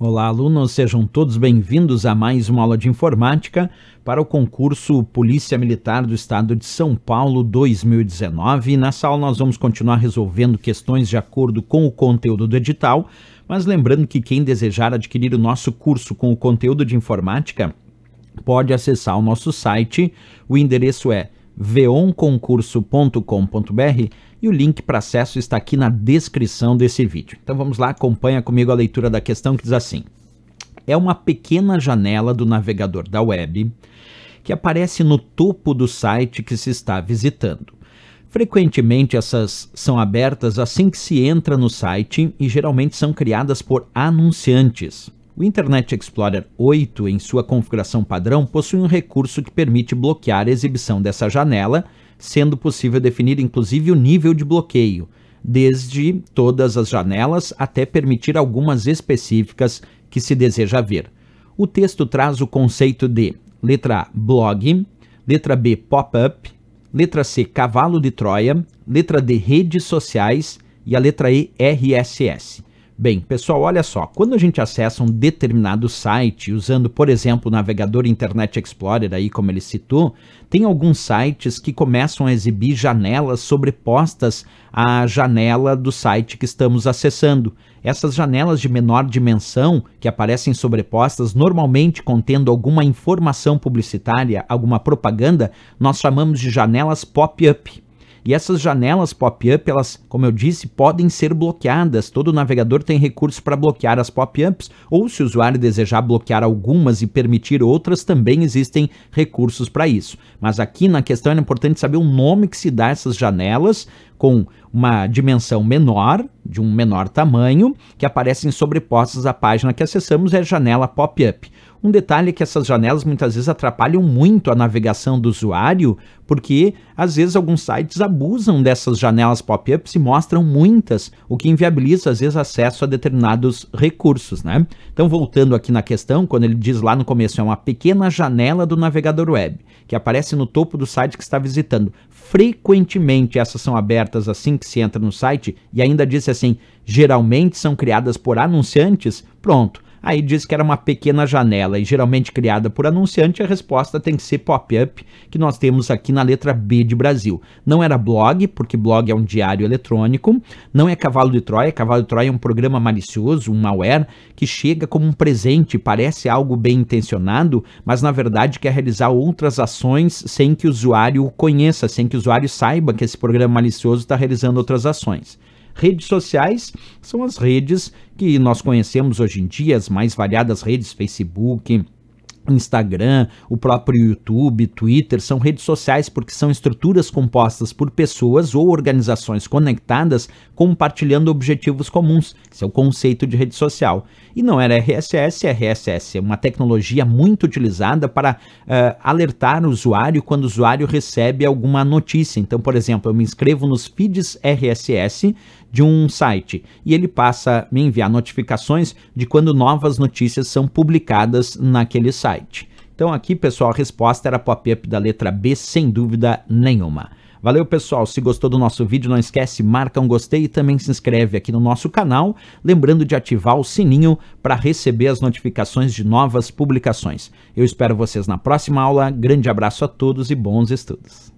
Olá, alunos, sejam todos bem-vindos a mais uma aula de informática para o concurso Polícia Militar do Estado de São Paulo 2019. Nessa aula nós vamos continuar resolvendo questões de acordo com o conteúdo do edital, mas lembrando que quem desejar adquirir o nosso curso com o conteúdo de informática pode acessar o nosso site. O endereço é veonconcurso.com.br e o link para acesso está aqui na descrição desse vídeo. Então vamos lá, acompanha comigo a leitura da questão que diz assim: É uma pequena janela do navegador da web que aparece no topo do site que se está visitando. Frequentemente essas são abertas assim que se entra no site e geralmente são criadas por anunciantes. O Internet Explorer 8, em sua configuração padrão, possui um recurso que permite bloquear a exibição dessa janela, sendo possível definir inclusive o nível de bloqueio, desde todas as janelas até permitir algumas específicas que se deseja ver. O texto traz o conceito de letra A, blog, letra B, pop-up, letra C, cavalo de Troia, letra D, redes sociais e a letra E, RSS. Bem, pessoal, olha só, quando a gente acessa um determinado site, usando, por exemplo, o navegador Internet Explorer aí, como ele citou, tem alguns sites que começam a exibir janelas sobrepostas à janela do site que estamos acessando. Essas janelas de menor dimensão, que aparecem sobrepostas, normalmente contendo alguma informação publicitária, alguma propaganda, nós chamamos de janelas pop-up. E essas janelas pop-up, elas, como eu disse, podem ser bloqueadas. Todo navegador tem recurso para bloquear as pop-ups, ou se o usuário desejar bloquear algumas e permitir outras, também existem recursos para isso. Mas aqui na questão é importante saber o nome que se dá a essas janelas, com uma dimensão menor, de um menor tamanho, que aparecem sobrepostas à página que acessamos, é a janela pop-up. Um detalhe é que essas janelas muitas vezes atrapalham muito a navegação do usuário, porque às vezes alguns sites abusam dessas janelas pop-ups e mostram muitas, o que inviabiliza às vezes acesso a determinados recursos, né? Então, voltando aqui na questão, quando ele diz lá no começo, é uma pequena janela do navegador web, que aparece no topo do site que está visitando. Frequentemente essas são abertas assim que se entra no site e ainda disse assim, geralmente são criadas por anunciantes. Pronto Aí diz que era uma pequena janela e geralmente criada por anunciante, a resposta tem que ser pop-up, que nós temos aqui na letra B de Brasil. Não era blog, porque blog é um diário eletrônico, não é Cavalo de Troia, Cavalo de Troia é um programa malicioso, um malware, que chega como um presente, parece algo bem intencionado, mas na verdade quer realizar outras ações sem que o usuário o conheça, sem que o usuário saiba que esse programa malicioso está realizando outras ações. Redes sociais são as redes que nós conhecemos hoje em dia, as mais variadas redes, Facebook, Instagram, o próprio YouTube, Twitter, são redes sociais porque são estruturas compostas por pessoas ou organizações conectadas compartilhando objetivos comuns. Esse é o conceito de rede social. E não era RSS, RSS é uma tecnologia muito utilizada para uh, alertar o usuário quando o usuário recebe alguma notícia. Então, por exemplo, eu me inscrevo nos feeds RSS de um site e ele passa a me enviar notificações de quando novas notícias são publicadas naquele site. Então aqui, pessoal, a resposta era pop-up da letra B, sem dúvida nenhuma. Valeu, pessoal. Se gostou do nosso vídeo, não esquece, marca um gostei e também se inscreve aqui no nosso canal, lembrando de ativar o sininho para receber as notificações de novas publicações. Eu espero vocês na próxima aula. Grande abraço a todos e bons estudos.